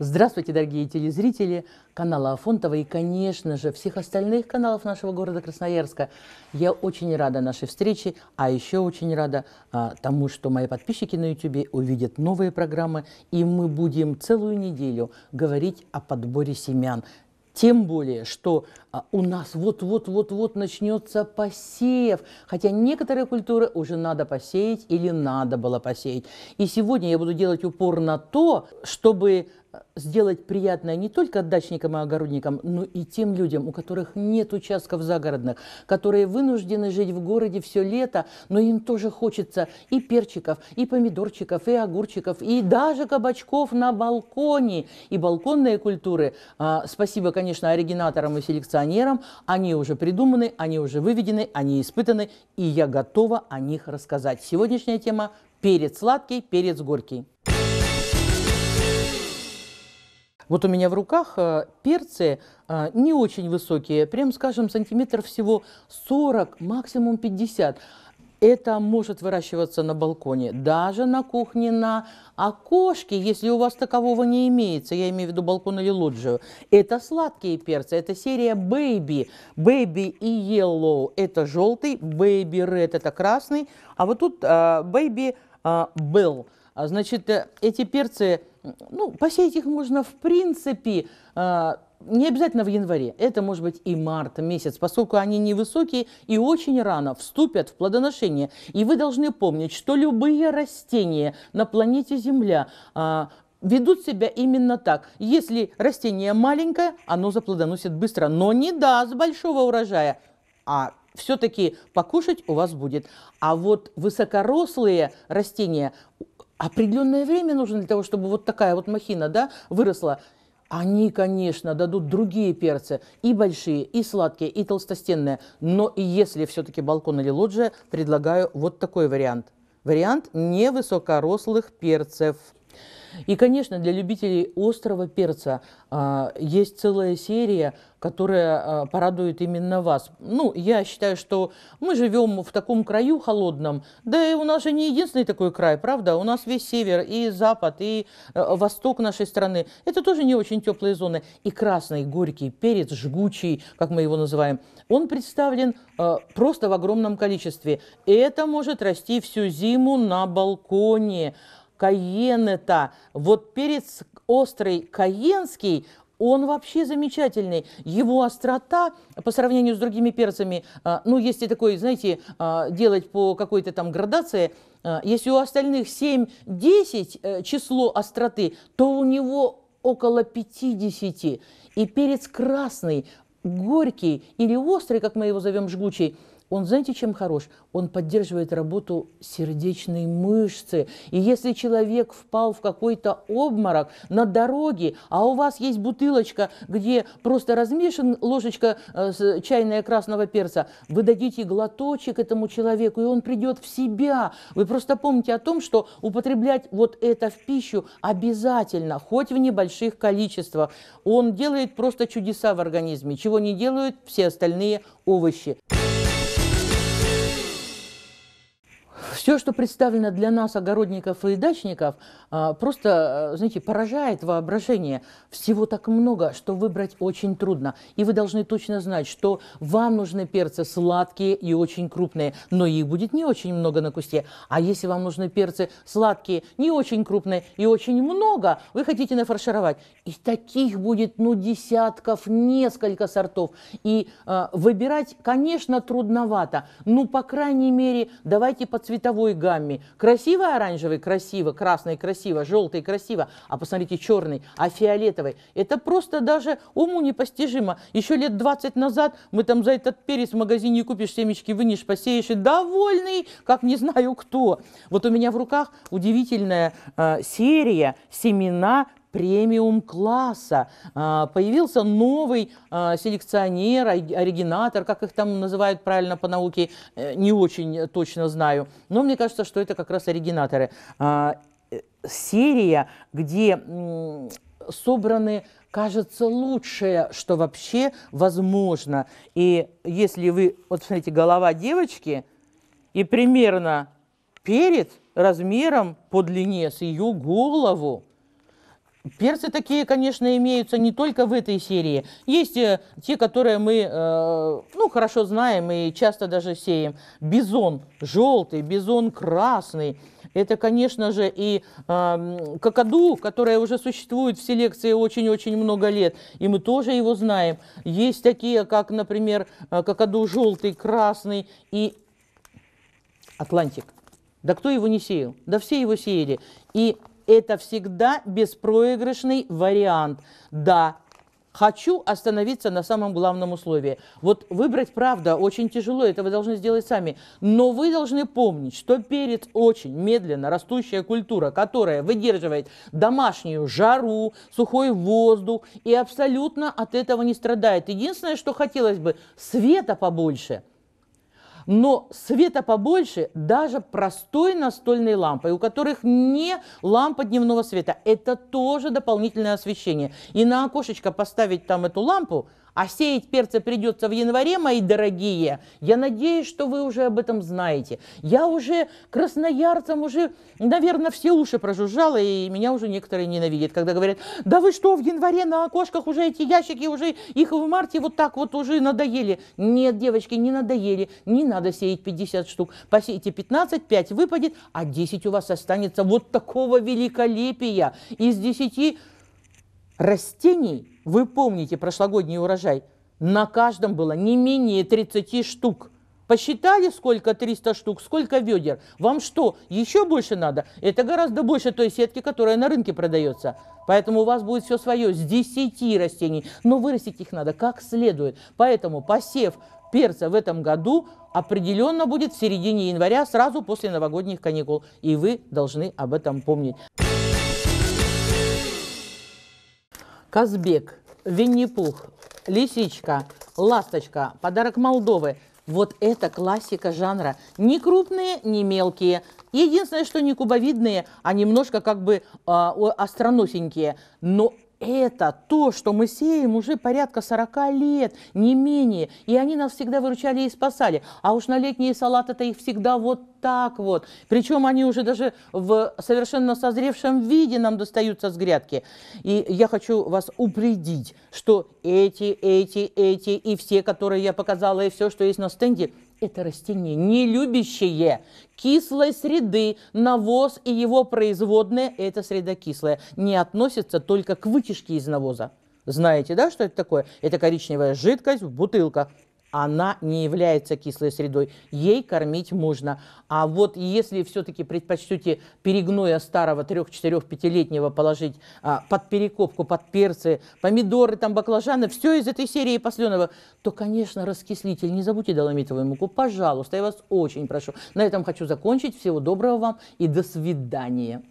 Здравствуйте, дорогие телезрители канала Афонтова и, конечно же, всех остальных каналов нашего города Красноярска. Я очень рада нашей встрече, а еще очень рада а, тому, что мои подписчики на YouTube увидят новые программы, и мы будем целую неделю говорить о подборе семян. Тем более, что а, у нас вот-вот-вот-вот начнется посев, хотя некоторые культуры уже надо посеять или надо было посеять. И сегодня я буду делать упор на то, чтобы сделать приятное не только дачникам и огородникам, но и тем людям, у которых нет участков загородных, которые вынуждены жить в городе все лето, но им тоже хочется и перчиков, и помидорчиков, и огурчиков, и даже кабачков на балконе, и балконные культуры. А, спасибо, конечно, оригинаторам и селекционерам. Они уже придуманы, они уже выведены, они испытаны, и я готова о них рассказать. Сегодняшняя тема – перец сладкий, перец горький. Вот у меня в руках э, перцы э, не очень высокие, прям, скажем, сантиметров всего 40, максимум 50. Это может выращиваться на балконе, даже на кухне, на окошке, если у вас такового не имеется, я имею в виду балкон или лоджию. Это сладкие перцы, это серия Baby, Baby и Yellow, это желтый, Baby Red, это красный, а вот тут э, Baby Bell – а Значит, э, эти перцы, ну, посеять их можно в принципе, а, не обязательно в январе, это может быть и март месяц, поскольку они невысокие и очень рано вступят в плодоношение. И вы должны помнить, что любые растения на планете Земля а, ведут себя именно так. Если растение маленькое, оно заплодоносит быстро, но не даст большого урожая, а все-таки покушать у вас будет. А вот высокорослые растения определенное время нужно для того, чтобы вот такая вот махина да, выросла. Они, конечно, дадут другие перцы, и большие, и сладкие, и толстостенные. Но и если все-таки балкон или лоджия, предлагаю вот такой вариант. Вариант невысокорослых перцев. И, конечно, для любителей острого перца э, есть целая серия, которая э, порадует именно вас. Ну, я считаю, что мы живем в таком краю холодном, да и у нас же не единственный такой край, правда? У нас весь север и запад, и э, восток нашей страны. Это тоже не очень теплые зоны. И красный горький перец, жгучий, как мы его называем, он представлен э, просто в огромном количестве. И это может расти всю зиму на балконе. Каен это, вот перец острый каенский, он вообще замечательный. Его острота по сравнению с другими перцами, а, ну, если такое, знаете, а, делать по какой-то там градации, а, если у остальных 7-10 э, число остроты, то у него около 50. И перец красный, горький или острый, как мы его зовем, жгучий – он, знаете, чем хорош? Он поддерживает работу сердечной мышцы. И если человек впал в какой-то обморок на дороге, а у вас есть бутылочка, где просто размешан ложечка э, чайная красного перца, вы дадите глоточек этому человеку, и он придет в себя. Вы просто помните о том, что употреблять вот это в пищу обязательно, хоть в небольших количествах. Он делает просто чудеса в организме, чего не делают все остальные овощи. Все, что представлено для нас, огородников и дачников, а, просто, а, знаете, поражает воображение. Всего так много, что выбрать очень трудно. И вы должны точно знать, что вам нужны перцы сладкие и очень крупные, но их будет не очень много на кусте. А если вам нужны перцы сладкие, не очень крупные и очень много, вы хотите нафаршировать. И таких будет, ну, десятков, несколько сортов. И э, выбирать, конечно, трудновато. Ну, по крайней мере, давайте по цветовым цветовой гамме. Красивый оранжевый, красиво, красный, красиво, желтый, красиво, а посмотрите, черный, а фиолетовый. Это просто даже уму непостижимо. Еще лет 20 назад мы там за этот перец в магазине купишь, семечки вынешь, посеешь и довольный, как не знаю кто. Вот у меня в руках удивительная э, серия семена премиум-класса. А, появился новый а, селекционер, оригинатор, как их там называют правильно по науке, э, не очень точно знаю. Но мне кажется, что это как раз оригинаторы. А, э, серия, где собраны кажется лучшее, что вообще возможно. И если вы, вот смотрите, голова девочки, и примерно перед размером по длине с ее голову, Перцы такие, конечно, имеются не только в этой серии. Есть э, те, которые мы э, ну, хорошо знаем и часто даже сеем. Бизон желтый, бизон красный. Это, конечно же, и э, кокоду, которая уже существует в селекции очень-очень много лет, и мы тоже его знаем. Есть такие, как, например, э, кокоду желтый, красный и атлантик. Да кто его не сеял? Да все его сеяли. И это всегда беспроигрышный вариант. Да, Хочу остановиться на самом главном условии. Вот выбрать правда очень тяжело, это вы должны сделать сами. Но вы должны помнить, что перец очень медленно растущая культура, которая выдерживает домашнюю жару, сухой воздух и абсолютно от этого не страдает. Единственное, что хотелось бы, света побольше – но света побольше даже простой настольной лампой, у которых не лампа дневного света. Это тоже дополнительное освещение. И на окошечко поставить там эту лампу – а сеять перца придется в январе, мои дорогие. Я надеюсь, что вы уже об этом знаете. Я уже красноярцам уже, наверное, все уши прожужжала, и меня уже некоторые ненавидят, когда говорят, да вы что, в январе на окошках уже эти ящики, уже их в марте вот так вот уже надоели. Нет, девочки, не надоели. Не надо сеять 50 штук. Посейте 15, 5 выпадет, а 10 у вас останется вот такого великолепия. Из 10 растений вы помните прошлогодний урожай? На каждом было не менее 30 штук. Посчитали, сколько 300 штук, сколько ведер? Вам что, еще больше надо? Это гораздо больше той сетки, которая на рынке продается. Поэтому у вас будет все свое, с 10 растений. Но вырастить их надо как следует. Поэтому посев перца в этом году определенно будет в середине января, сразу после новогодних каникул. И вы должны об этом помнить. Казбек, Винни-Пух, Лисичка, Ласточка, Подарок Молдовы. Вот это классика жанра. Не крупные, не мелкие. Единственное, что не кубовидные, а немножко как бы э, остроносенькие. Но это то, что мы сеем уже порядка 40 лет, не менее. И они нас всегда выручали и спасали. А уж на летние салаты это их всегда вот так вот. Причем они уже даже в совершенно созревшем виде нам достаются с грядки. И я хочу вас упредить, что эти, эти, эти и все, которые я показала, и все, что есть на стенде – это растение, не любящее кислой среды, навоз и его производные – это среда кислая, не относится только к вытяжке из навоза. Знаете, да, что это такое? Это коричневая жидкость в бутылках она не является кислой средой. Ей кормить можно. А вот если все-таки предпочтете перегноя старого 3 4 5-летнего положить а, под перекопку, под перцы, помидоры, там, баклажаны, все из этой серии посленого, то, конечно, раскислитель. Не забудьте доломитовую муку, пожалуйста, я вас очень прошу. На этом хочу закончить. Всего доброго вам и до свидания.